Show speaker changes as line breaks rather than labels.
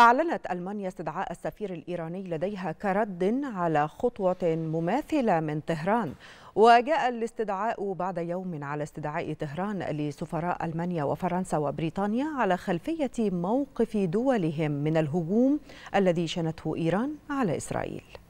أعلنت ألمانيا استدعاء السفير الإيراني لديها كرد على خطوة مماثلة من طهران وجاء الاستدعاء بعد يوم على استدعاء طهران لسفراء ألمانيا وفرنسا وبريطانيا على خلفية موقف دولهم من الهجوم الذي شنته إيران على إسرائيل